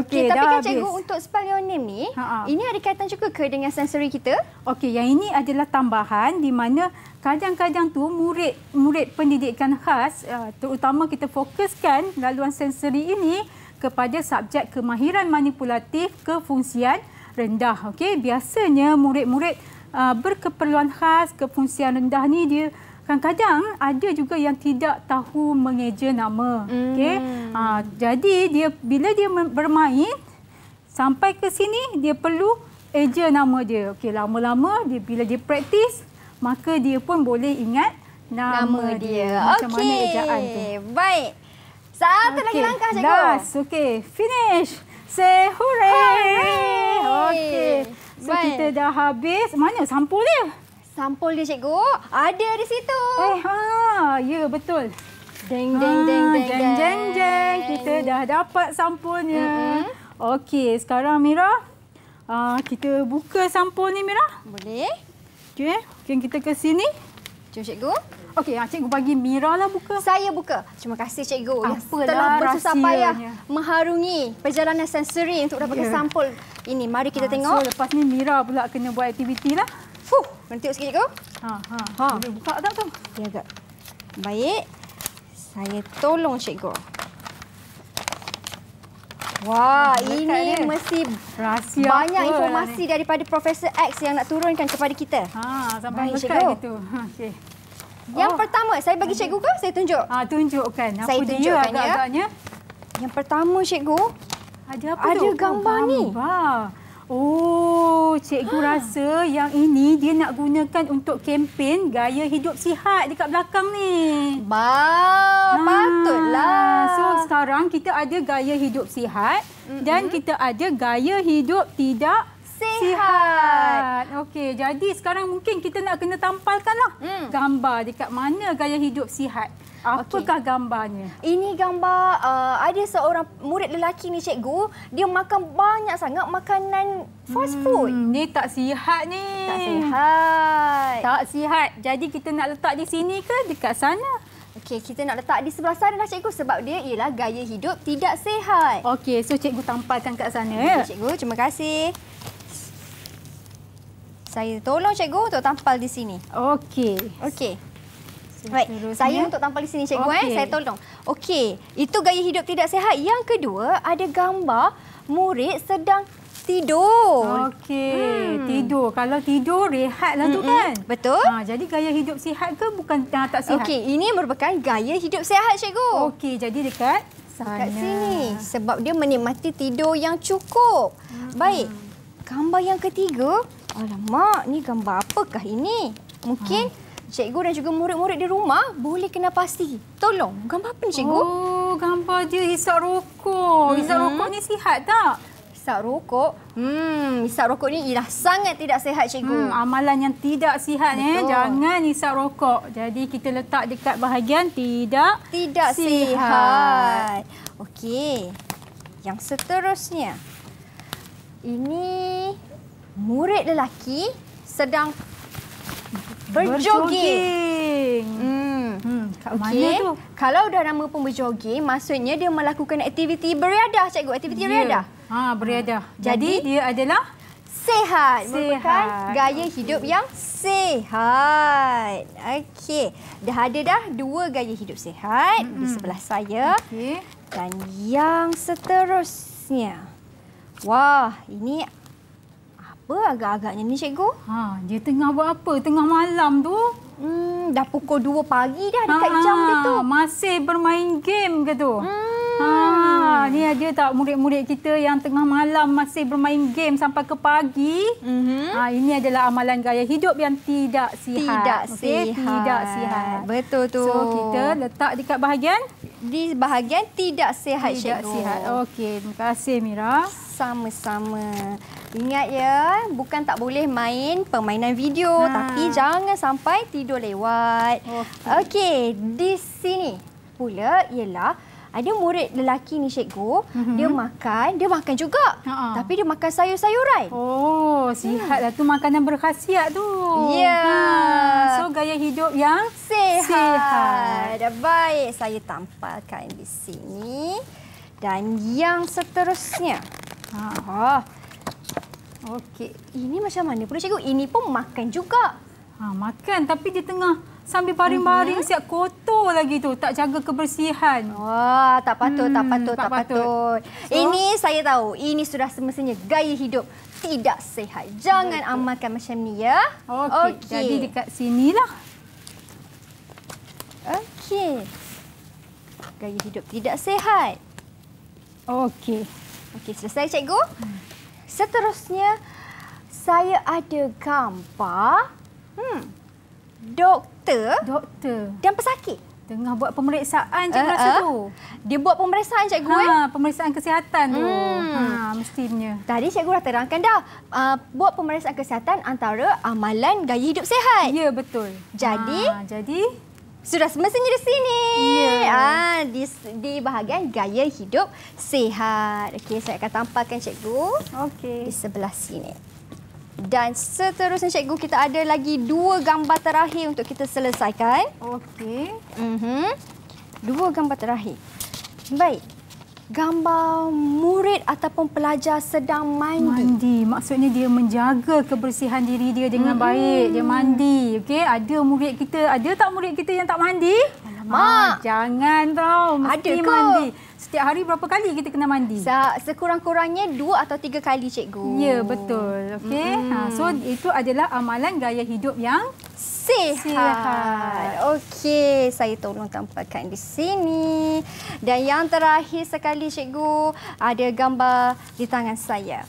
Okey, okay, tapi kan habis. cikgu untuk spell your name ni, ha -ha. ini ada kaitan juga ke dengan sensory kita? Okey, yang ini adalah tambahan di mana kadang-kadang tu murid-murid pendidikan khas eh, terutama kita fokuskan laluan sensori ini kepada subjek kemahiran manipulatif kefungsian rendah okey biasanya murid-murid eh, berkeperluan khas kefungsian rendah ni dia kadang-kadang ada juga yang tidak tahu mengeja nama okey hmm. ah, jadi dia bila dia bermain sampai ke sini dia perlu eja nama dia okey lama-lama dia bila dia praktis maka dia pun boleh ingat nama, nama dia. Okey. Baik. Satu okay. lagi langkah cikgu. Last. Okey. Finish. Say hooray. Okey. So Baik. kita dah habis. Mana sampul dia? Sampul dia cikgu. Ada di situ. Eh ha. Ya betul. Deng deng ha, deng deng deng deng. deng. Kita dah dapat sampulnya. Mm -hmm. Okey. Sekarang Mira. Uh, kita buka sampul ni Mira. Boleh. Okey, okay, kita ke sini. Jom cikgu. Okey, ah, cikgu bagi Mira lah buka. Saya buka. Terima kasih cikgu yang telah bersusah payah mengharungi perjalanan sensory untuk dapat yeah. Ya. sampul ini. Mari kita ha, tengok. So, lepas ni Mira pula kena buat aktiviti lah. Fuh, nanti sikit cikgu. Ha, ha, ha. Boleh buka tak tu? Ya, agak. Baik. Saya tolong cikgu. Wah, Dekat ini dia. mesti rahsia banyak informasi lah daripada Profesor X yang nak turunkan kepada kita. Ha, sampai Baik, cikgu. Ha, okay. Yang oh. pertama, saya bagi cikgu ke? Saya tunjuk. Ha, tunjukkan. Apa saya tunjukkan ya. Yang pertama, cikgu. Ada apa? Ada gambar, oh, gambar ni. Gambar. Oh, cikgu ha. rasa yang ini dia nak gunakan untuk kempen gaya hidup sihat dekat belakang ni. Ba, ha. patutlah. So sekarang kita ada gaya hidup sihat mm -hmm. dan kita ada gaya hidup tidak sihat. Okey, jadi sekarang mungkin kita nak kena tampalkanlah hmm. gambar dekat mana gaya hidup sihat. Apakah okay. gambarnya? Ini gambar uh, ada seorang murid lelaki ni cikgu, dia makan banyak sangat makanan fast hmm, food. Hmm, ni tak sihat ni. Tak sihat. Tak sihat. Jadi kita nak letak di sini ke dekat sana? Okey, kita nak letak di sebelah sana lah cikgu sebab dia ialah gaya hidup tidak sihat. Okey, so cikgu tampalkan kat sana ya? Okay, cikgu, terima kasih saya. Tolong cikgu untuk tampal di sini. Okey. Okey. Baik, saya untuk tampal di sini cikgu okay. eh. Saya tolong. Okey, itu gaya hidup tidak sihat. Yang kedua, ada gambar murid sedang tidur. Okey, hmm. tidur. Kalau tidur rehatlah mm -mm. tu kan? Betul. Ha, jadi gaya hidup sihat ke bukan tak, tak sihat? Okey, ini merupakan gaya hidup sihat cikgu. Okey, jadi dekat sana. Dekat sini sebab dia menikmati tidur yang cukup. Hmm. Baik. Gambar yang ketiga, Alamak, ni gambar apakah ini? Mungkin ha. cikgu dan juga murid-murid di rumah boleh kena pasti. Tolong, gambar apa ni cikgu? Oh, gambar dia hisap rokok. Hmm. Hisap mm-hmm. rokok ni sihat tak? Hisap rokok? Hmm, hisap rokok ni ialah sangat tidak sihat cikgu. Hmm, amalan yang tidak sihat eh. Betul. eh. Jangan hisap rokok. Jadi kita letak dekat bahagian tidak tidak sihat. sihat. Okey. Yang seterusnya. Ini murid lelaki sedang berjoging. Hmm. Hmm, okay. Kalau dah nama pun berjoging, maksudnya dia melakukan aktiviti beriadah, cikgu. Aktiviti yeah. beriadah. Ha, beriadah. Hmm. Jadi, Jadi dia adalah? Sehat. sehat. Merupakan gaya okay. hidup yang sehat. Okey. Dah ada dah dua gaya hidup sehat mm -hmm. di sebelah saya. Okay. Dan yang seterusnya. Wah, ini apa agak-agaknya ni cikgu? Ha, dia tengah buat apa tengah malam tu? Hmm, dah pukul 2 pagi dah dekat ha, jam dia tu. Masih bermain game ke tu? Hmm. Ha, ni ada tak murid-murid kita yang tengah malam masih bermain game sampai ke pagi? Mm-hmm. Ha, ini adalah amalan gaya hidup yang tidak sihat. Tidak okay? sihat. Tidak sihat. Betul tu. So, kita letak dekat bahagian? Di bahagian tidak sihat, tidak cikgu. Tidak sihat. Okey, terima kasih Mira sama-sama. Ingat ya, bukan tak boleh main permainan video ha. tapi jangan sampai tidur lewat. Oh. Okey, okay, di sini pula ialah ada murid lelaki ni cikgu, mm -hmm. dia makan, dia makan juga. Uh -uh. Tapi dia makan sayur-sayuran. Oh, sihatlah hmm. tu makanan berkhasiat tu. Ya. Yeah. Ha, hmm. So gaya hidup yang sihat. sihat. Dah baik saya tampalkan di sini. Dan yang seterusnya, Ha, ha. Okey. Ini macam mana pula cikgu? Ini pun makan juga. Ha, makan tapi di tengah sambil baring-baring mhm. siap kotor lagi tu. Tak jaga kebersihan. Wah, tak patut, hmm, tak patut, tak, tak patut. patut. So, ini saya tahu. Ini sudah semestinya gaya hidup tidak sihat. Jangan betul. amalkan macam ni ya. Okey. Okay. Jadi dekat sinilah. Okey. Gaya hidup tidak sihat. Okey. Okey, selesai cikgu. Seterusnya saya ada gambar hmm doktor doktor dan pesakit tengah buat pemeriksaan cikgu uh, eh, rasa eh? tu. Dia buat pemeriksaan cikgu ha, eh. pemeriksaan kesihatan tu. Hmm. Ha, mestinya. Tadi cikgu dah terangkan dah. Uh, buat pemeriksaan kesihatan antara amalan gaya hidup sehat. Ya, betul. Jadi ha, jadi sudah semestinya di sini. Yeah. Ah, di, di bahagian gaya hidup sehat. Okey, saya akan tampakkan cikgu. Okey. Di sebelah sini. Dan seterusnya cikgu kita ada lagi dua gambar terakhir untuk kita selesaikan. Okey. Mhm. Mm dua gambar terakhir. Baik gambar murid ataupun pelajar sedang mandi. mandi. Maksudnya dia menjaga kebersihan diri dia dengan hmm. baik. Dia mandi. Okey, ada murid kita, ada tak murid kita yang tak mandi? Mak. Ah, jangan tau. Mesti Adakah? mandi. Setiap hari berapa kali kita kena mandi? Se Sekurang-kurangnya dua atau tiga kali, cikgu. Ya, betul. Okay? Mm -hmm. ha, so, itu adalah amalan gaya hidup yang... Sihat. Sihat. Okey, saya tolong tampakkan di sini. Dan yang terakhir sekali, cikgu, ada gambar di tangan saya.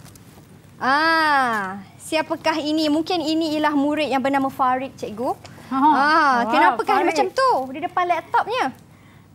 Ah, Siapakah ini? Mungkin ini ialah murid yang bernama Farid, cikgu. Ah, ah kenapa kan macam tu di depan laptopnya?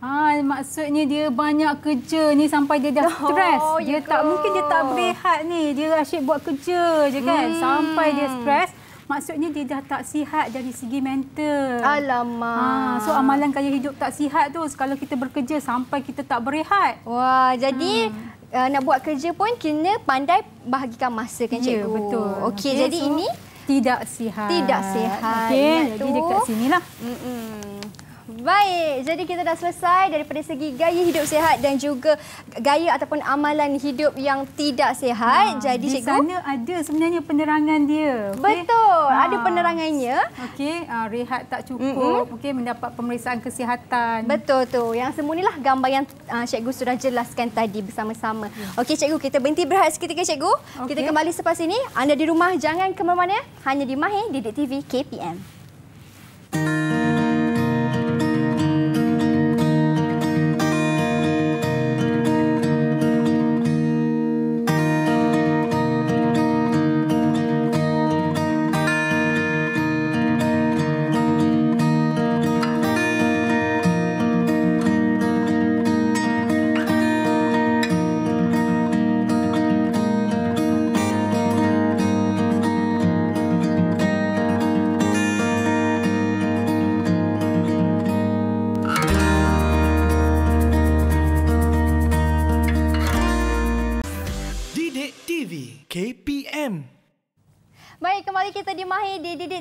Ha ah, maksudnya dia banyak kerja ni sampai dia dah stres. Oh, ya dia tak go. mungkin dia tak berehat ni. Dia asyik buat kerja je kan hmm. sampai dia stres. Maksudnya dia dah tak sihat dari segi mental. Alamak. Ha, so amalan kaya hidup tak sihat tu kalau kita bekerja sampai kita tak berehat. Wah, jadi hmm. uh, nak buat kerja pun kena pandai bahagikan masa kan ya, cikgu. Ya, betul. Okey, okay, jadi so, ini tidak sihat. Tidak sihat. Okey, jadi dekat sinilah. Mm -mm. Baik, jadi kita dah selesai daripada segi gaya hidup sehat dan juga gaya ataupun amalan hidup yang tidak sehat. Ha, jadi, di cikgu. sana ada sebenarnya penerangan dia. Okay? Betul, ha. ada penerangannya. Okey, uh, rehat tak cukup. Mm -hmm. Okey, mendapat pemeriksaan kesihatan. Betul tu. Yang semua lah gambar yang uh, cikgu sudah jelaskan tadi bersama-sama. Yeah. Okey, cikgu, kita berhenti berehat seketika cikgu. Okay. Kita kembali selepas ini. Anda di rumah jangan ke mana-mana. Hanya di Mahir, Didik TV KPM. Mm.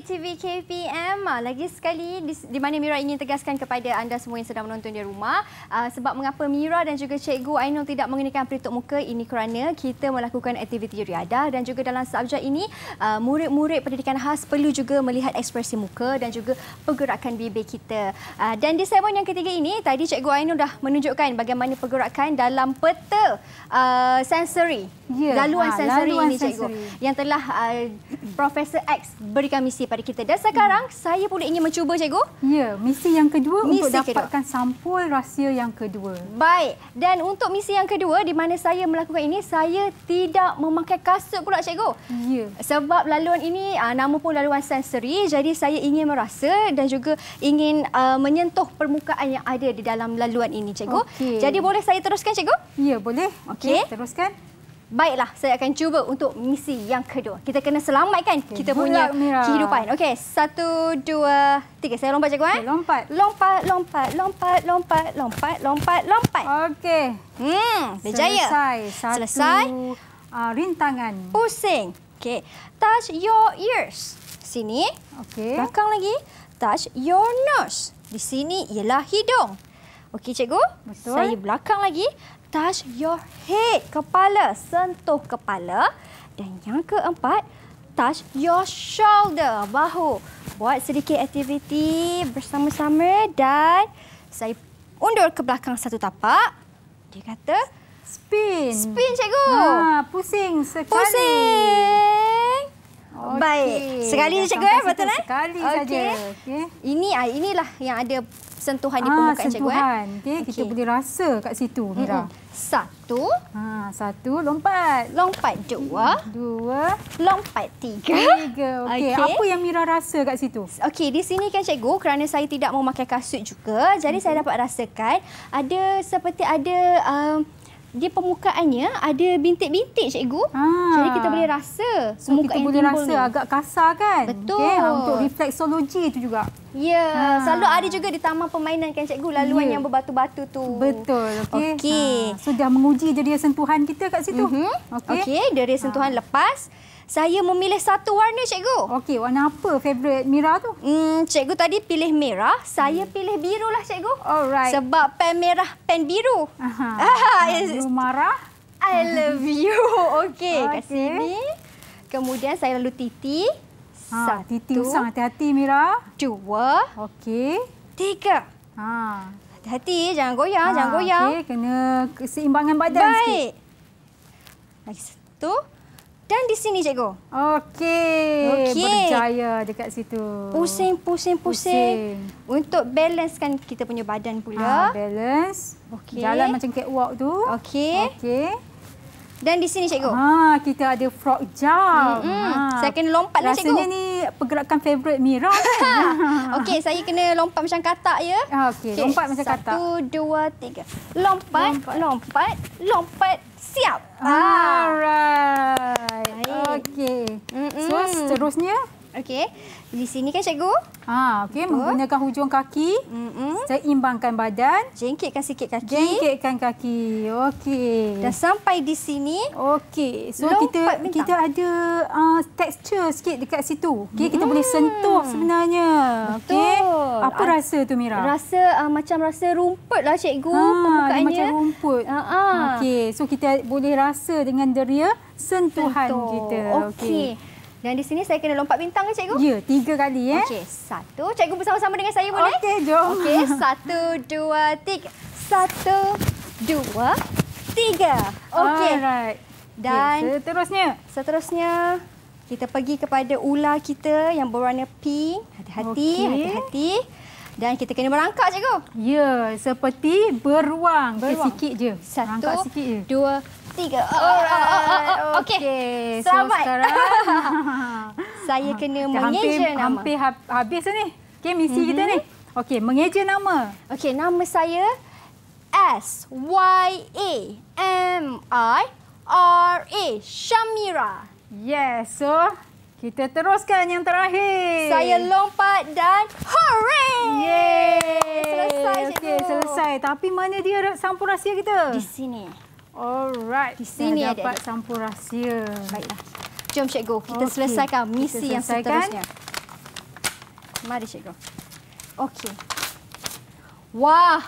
TV KP Mirma, lagi sekali di, di mana Mira ingin tegaskan kepada anda semua yang sedang menonton di rumah uh, sebab mengapa Mira dan juga Cikgu Ainul tidak mengenakan pelitup muka ini kerana kita melakukan aktiviti riadah dan juga dalam subjek ini uh, murid-murid pendidikan khas perlu juga melihat ekspresi muka dan juga pergerakan bibir kita. Uh, dan di segmen yang ketiga ini, tadi Cikgu Ainul dah menunjukkan bagaimana pergerakan dalam peta uh, sensory. Yeah. Laluan ha, sensory laluan ini sensory. Cikgu yang telah uh, Profesor X berikan misi pada kita. Dan sekarang, mm. saya saya pun ingin mencuba cikgu. Ya, misi yang kedua misi untuk dapatkan kedua. sampul rahsia yang kedua. Baik. Dan untuk misi yang kedua di mana saya melakukan ini, saya tidak memakai kasut pula cikgu. Ya. Sebab laluan ini ah, nama pun laluan sensory, jadi saya ingin merasa dan juga ingin uh, menyentuh permukaan yang ada di dalam laluan ini cikgu. Okay. Jadi boleh saya teruskan cikgu? Ya, boleh. Okey, okay, teruskan. Baiklah, saya akan cuba untuk misi yang kedua. Kita kena selamatkan okay. kita punya Mira. kehidupan. Okey, satu, dua, tiga. Saya lompat, cikgu. Eh? Okay, lompat. Lompat, lompat, lompat, lompat, lompat, lompat, lompat. Okey. Hmm, berjaya. Selesai. Satu Selesai. Uh, rintangan. Pusing. Okey. Touch your ears. Sini. Okey. Belakang lagi. Touch your nose. Di sini ialah hidung. Okey, cikgu. Betul. Saya belakang lagi touch your head, kepala, sentuh kepala. Dan yang keempat, touch your shoulder, bahu. Buat sedikit aktiviti bersama-sama dan saya undur ke belakang satu tapak. Dia kata, spin. Spin, cikgu. Ha, pusing sekali. Pusing. Okay. Baik. Sekali eh, eh? saja cikgu ya, betul kan? Sekali okay. saja. Okay. Ini ah, inilah yang ada sentuhan di permukaan ah, eh? sentuhan. cikgu. Sentuhan. Okay. Okay. Kita boleh rasa kat situ. Mm -hmm. Satu. Ha, satu. Lompat. Lompat. Dua. Dua. Lompat. Tiga. Tiga. Okey. Okay. Apa yang Mira rasa kat situ? Okey. Di sini kan cikgu, kerana saya tidak memakai kasut juga, jadi saya dapat rasakan ada seperti ada... Um, dia permukaannya ada bintik-bintik cikgu. Ha. Jadi kita boleh rasa so, kita boleh rasa ni. agak kasar kan? Betul. Okay, ah, untuk refleksologi itu juga. Ya, yeah. selalu ada juga di taman permainan kan cikgu laluan yeah. yang berbatu-batu tu. Betul. Okey. Okay. Sudah so, menguji jadi sentuhan kita kat situ. Mm -hmm. Okey. Okey, dari sentuhan ha. lepas saya memilih satu warna cikgu. Okey, warna apa favorite Mira tu? Hmm, cikgu tadi pilih merah, saya hmm. pilih biru lah cikgu. Alright. Sebab pen merah, pen biru. Aha. Ah, biru marah. I love you. Okey, okay. kat sini. Kemudian saya lalu titi. Ha, satu. titi usang hati-hati Mira. Dua. Okey. Tiga. Ha. Hati-hati, jangan goyang, ha, jangan goyang. Okey, kena keseimbangan badan Baik. sikit. Baik. Lagi satu dan di sini cikgu. Okey. Okay. Berjaya dekat situ. Pusing, pusing, pusing. pusing. Untuk kan kita punya badan pula. Ha, balance. Okey. Jalan macam catwalk tu. Okey. Okey. Dan di sini cikgu. Ha, kita ada frog jump. Mm -hmm. ha. Saya kena lompat lah cikgu. Rasanya ni pergerakan favorite Mira kan. Okey, saya kena lompat macam katak ya. Ah, okey, okay. lompat macam Satu, katak. Satu, dua, tiga. Lompat, lompat, lompat. lompat siap. Alright. Okey. So seterusnya. Okey. Di sini kan cikgu? Ha, okay, menggunakan hujung kaki. Mm -mm. Seimbangkan badan. Jengkitkan sikit kaki. Jengkitkan kaki. Okey. Dah sampai di sini. Okey. So Lompat kita bintang. kita ada a uh, texture sikit dekat situ. Okey, kita boleh sentuh sebenarnya. Okey. Apa A ah, rasa tu Mira? Rasa uh, macam rasa rumput lah cikgu ah, permukaannya. Macam rumput. Ha uh -huh. Okey, so kita boleh rasa dengan deria sentuhan Sentuh. kita. Okey. Okay. Dan di sini saya kena lompat bintang ke cikgu? Ya, tiga kali ya. Okey, satu. Cikgu bersama-sama dengan saya boleh? Okey, jom. Okey, satu, dua, tiga. Satu, dua, tiga. Okey. Alright. Dan okay, seterusnya. Seterusnya, kita pergi kepada ular kita yang berwarna pink. Hati-hati, hati-hati. Okay. Dan kita kena merangkak, cikgu. Ya, seperti beruang. beruang. Sikit je. Satu, sikit je. dua, tiga. Oh, Alright. Oh, oh, oh, oh. oh, oh. oh okay. okay. Selamat. So saya kena mengeja hampir, nama. Hampir habis ni. Okay, misi mm -hmm. kita ni. Mm-hmm. Okay, mengeja nama. Okay, nama saya S Y A M I R A Shamira. Yes, so kita teruskan yang terakhir. Saya lompat dan hooray! Yay! Selesai. Okey, selesai. Tapi mana dia sampurasia kita? Di sini. Alright. Di sini ada. dapat sampul rahsia. Baiklah. Jom Cikgu, kita okay. selesaikan misi kita selesaikan. yang seterusnya. Mari Cikgu. Okey. Wah,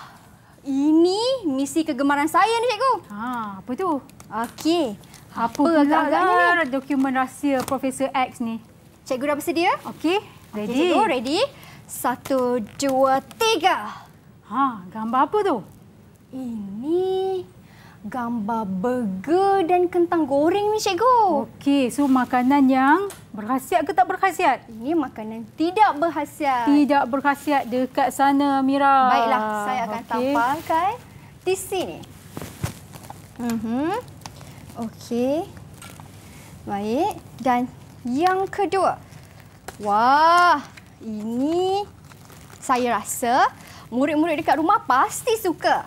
ini misi kegemaran saya ni Cikgu. Ha, apa tu? Okey. Apa agak-agaknya ni? Lah dokumen rahsia Profesor X ni. Cikgu dah bersedia? Okey. Ready. Okay, cikgu, ready. Satu, dua, tiga. Ha, gambar apa tu? Ini gambar burger dan kentang goreng ni cikgu. Okey, so makanan yang berkhasiat ke tak berkhasiat? Ini makanan tidak berkhasiat. Tidak berkhasiat dekat sana Mira. Baiklah, saya akan okay. tapalkan di sini. Mhm. Okey. Baik, dan yang kedua. Wah, ini saya rasa murid-murid dekat rumah pasti suka.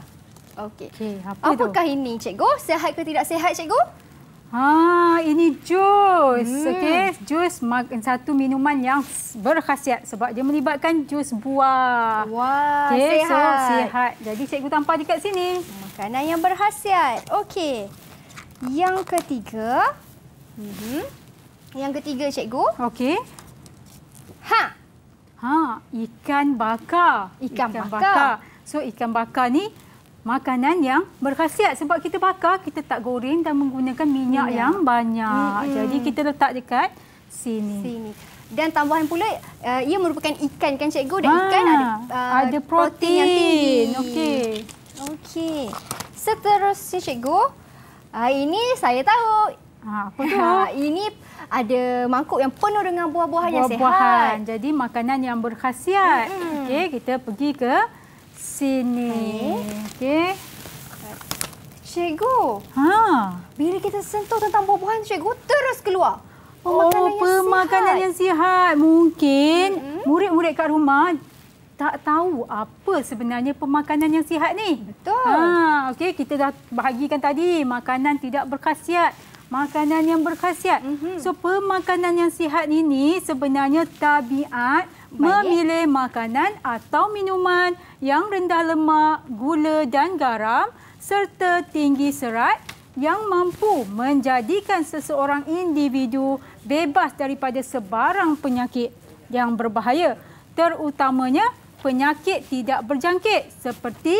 Okey. Okay, apa Apakah tu? ini, cikgu? Sehat ke tidak sehat, cikgu? Ha, ini jus. Hmm. Okey, jus satu minuman yang berkhasiat sebab dia melibatkan jus buah. Wah, okay, sehat. So, sehat. Jadi cikgu tampak dekat sini. Makanan yang berkhasiat. Okey. Yang ketiga. Mhm. Yang ketiga, cikgu. Okey. Ha. Ha, ikan bakar. Ikan, ikan bakar. bakar. So ikan bakar ni makanan yang berkhasiat sebab kita bakar kita tak goreng dan menggunakan minyak, minyak. yang banyak. Mm -hmm. Jadi kita letak dekat sini. Sini. Dan tambahan pula uh, ia merupakan ikan kan cikgu dan ha, ah, ikan ada, uh, ada protein. protein yang tinggi. Okey. Okey. Seterusnya cikgu, uh, ini saya tahu. Ha, apa tu? Ha, ini ada mangkuk yang penuh dengan buah-buahan buah yang sehat. Buah-buahan. Jadi makanan yang berkhasiat. Mm -hmm. Okey, kita pergi ke sini. Okey. Cikgu. Ha. Bila kita sentuh tentang buah-buahan cikgu terus keluar. Oh, pemakanan oh, pemakanan sihat. yang sihat. Mungkin murid-murid mm -hmm. kat rumah tak tahu apa sebenarnya pemakanan yang sihat ni. Betul. Ha, okey kita dah bahagikan tadi makanan tidak berkhasiat makanan yang berkhasiat. Mm -hmm. So pemakanan yang sihat ini sebenarnya tabiat Baik. memilih makanan atau minuman yang rendah lemak, gula dan garam serta tinggi serat yang mampu menjadikan seseorang individu bebas daripada sebarang penyakit yang berbahaya terutamanya penyakit tidak berjangkit seperti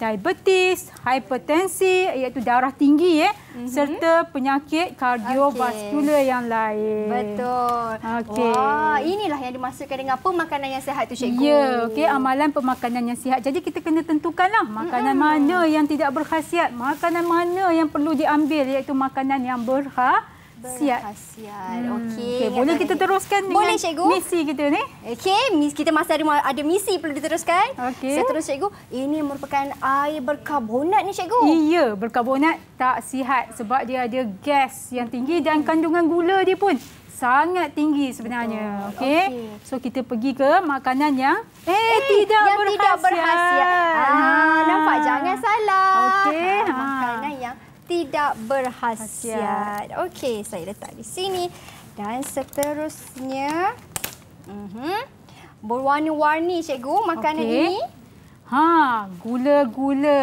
diabetes, hipertensi iaitu darah tinggi ya mm-hmm. serta penyakit kardiovaskular okay. yang lain. Betul. Okey. Wah, inilah yang dimaksudkan dengan pemakanan yang sihat tu cikgu. Ya, yeah, okey amalan pemakanan yang sihat. Jadi kita kena tentukanlah makanan mm-hmm. mana yang tidak berkhasiat, makanan mana yang perlu diambil iaitu makanan yang berkhasiat. Berkhasiat. Hmm. Okey. Okay, boleh kita teruskan boleh, cikgu. misi kita ni? Okey, misi kita masih ada, ada misi perlu diteruskan. Okay. Saya terus cikgu. Ini merupakan air berkarbonat ni cikgu. Iya, berkarbonat tak sihat sebab dia ada gas yang tinggi dan hmm. kandungan gula dia pun sangat tinggi sebenarnya. Okey. Okay. So kita pergi ke makanan yang eh, eh tidak, yang berkhasiat. tidak berkhasiat. Ah, ah, nampak ah. jangan salah. Okey. Ah. Makanan yang tidak berhasiat. Okey, saya letak di sini. Dan seterusnya, uh mhm. -huh, berwarna-warni cikgu makanan okay. ini. Ha, gula-gula.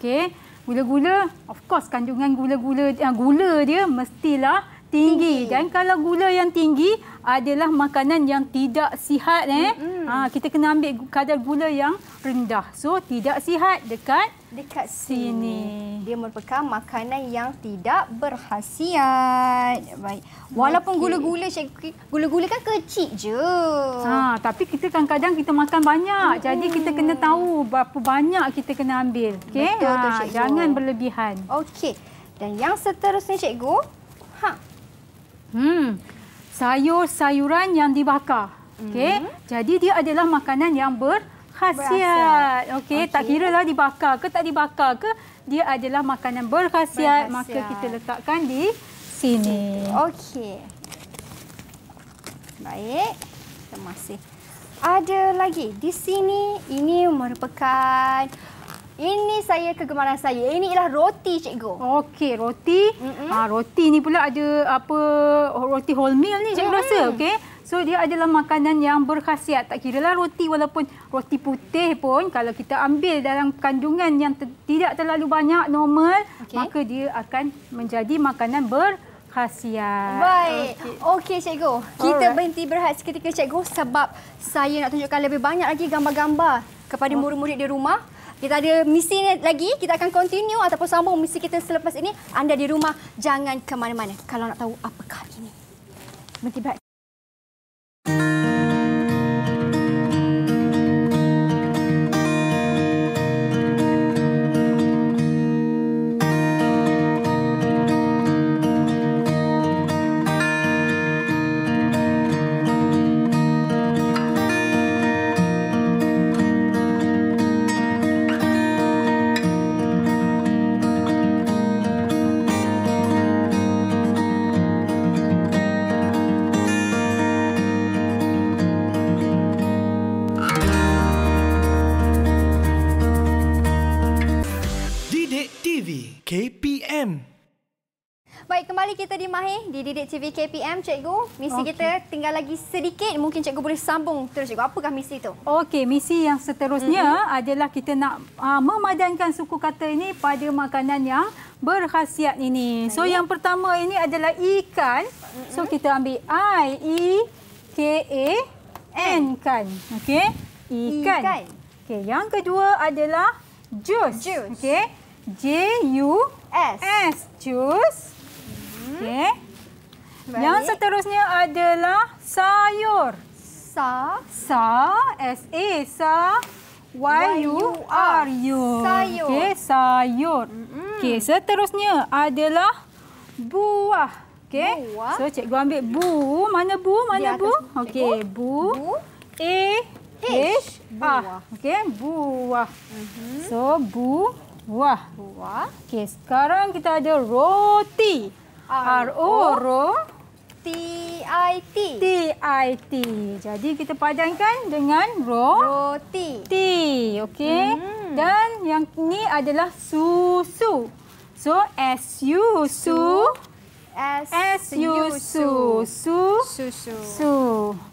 Okey, gula-gula, of course kandungan gula-gula, ah, gula dia mestilah tinggi. tinggi. Dan kalau gula yang tinggi adalah makanan yang tidak sihat. Eh. Mm -hmm. Ha, kita kena ambil kadar gula yang rendah. So tidak sihat dekat dekat sini. sini. Dia merupakan makanan yang tidak berkhasiat. Baik. Walaupun gula-gula okay. gula-gula kan kecil je. Ha, tapi kita kadang-kadang kita makan banyak. Hmm. Jadi kita kena tahu berapa banyak kita kena ambil. Okey. Ha, jangan berlebihan. Okey. Dan yang seterusnya cikgu. Ha. Hmm. Sayur-sayuran yang dibakar. Okey. Hmm. Jadi dia adalah makanan yang berkhasiat. Okey, okay. tak kira lah dibakar ke tak dibakar ke, dia adalah makanan berkhasiat, berkhasiat. maka kita letakkan di sini. Okey. Baik. Kita masih ada lagi di sini. Ini merupakan ini saya kegemaran saya. Ini ialah roti cikgu. Okey, roti. Mm-hmm. Ah ha, roti ni pula ada apa roti wholemeal ni cikgu mm rasa okey. So dia adalah makanan yang berkhasiat. Tak kiralah roti walaupun roti putih pun kalau kita ambil dalam kandungan yang ter- tidak terlalu banyak normal okay. maka dia akan menjadi makanan ber khasiat. Baik. Okey okay, cikgu. Kita Alright. berhenti berehat seketika cikgu sebab saya nak tunjukkan lebih banyak lagi gambar-gambar kepada oh. murid-murid di rumah. Kita ada misi lagi. Kita akan continue ataupun sambung misi kita selepas ini. Anda di rumah, jangan ke mana-mana. Kalau nak tahu apakah ini. Menteri Baik. TV KPM, cikgu. Misi okay. kita tinggal lagi sedikit. Mungkin cikgu boleh sambung terus, cikgu. Apakah misi itu? Okey, misi yang seterusnya mm -hmm. adalah kita nak uh, memadankan suku kata ini pada makanan yang berkhasiat ini. Baik. So, yang pertama ini adalah ikan. Mm -hmm. So, kita ambil I-E-K-A-N kan. Okey, ikan. ikan. Okey, yang kedua adalah jus. Jus. Okey, J-U-S. S, jus. Mm-hmm. Okey. Baik. Yang seterusnya adalah sayur. Sa. Sa. S-A. Sa. Y-U-R. Sayur. okay sayur. Okay, seterusnya adalah buah. okay. Buah. So, gua ambil bu. Mana bu? Mana bu? Okay, bu. Bu. A. H. H. Buah. Okey, buah. Mm-hmm. So, bu. Wah. Buah. Okay, sekarang kita ada Roti. R O R O T I T. T I T. Jadi kita padankan dengan ro roti. T. Okey. Hmm. Dan yang ini adalah susu. So S U S U S U S U su su su.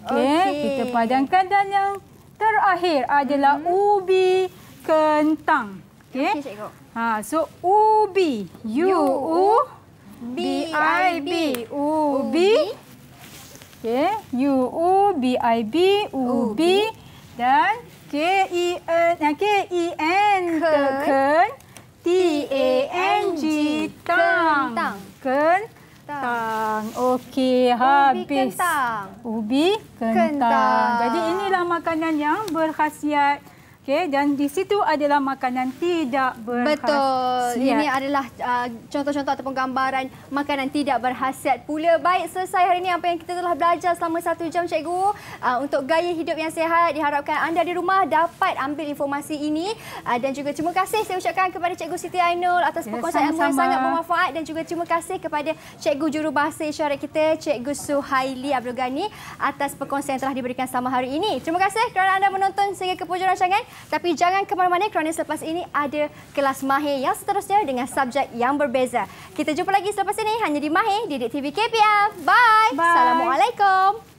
Okey, kita padankan dan yang terakhir adalah hmm. ubi kentang. Okey. Okay, ha, so ubi U U, U. B I B U B. Okay, U U B I B U B dan K E N yang eh, K E N ken T A N G tang ken tang. Okey, habis. Ubi kentang. Ubi kentang. Jadi inilah makanan yang berkhasiat. Okay, dan di situ adalah makanan tidak berhasiat. Betul. Ini adalah uh, contoh-contoh uh, ataupun gambaran makanan tidak berhasiat. Pula baik selesai hari ini apa yang kita telah belajar selama satu jam cikgu uh, untuk gaya hidup yang sihat diharapkan anda di rumah dapat ambil informasi ini uh, dan juga terima kasih saya ucapkan kepada cikgu Siti Ainul atas ya, perkongsian yang sangat bermanfaat dan juga terima kasih kepada cikgu juru jurubahasa isyarat kita cikgu Suhaili Abdul Ghani atas perkongsian yang telah diberikan selama hari ini. Terima kasih kerana anda menonton sehingga ke hujung rancangan. Tapi jangan ke mana-mana kerana selepas ini ada kelas Mahir yang seterusnya dengan subjek yang berbeza. Kita jumpa lagi selepas ini hanya di Mahir, Didik TV KPM. Bye. Bye. Assalamualaikum.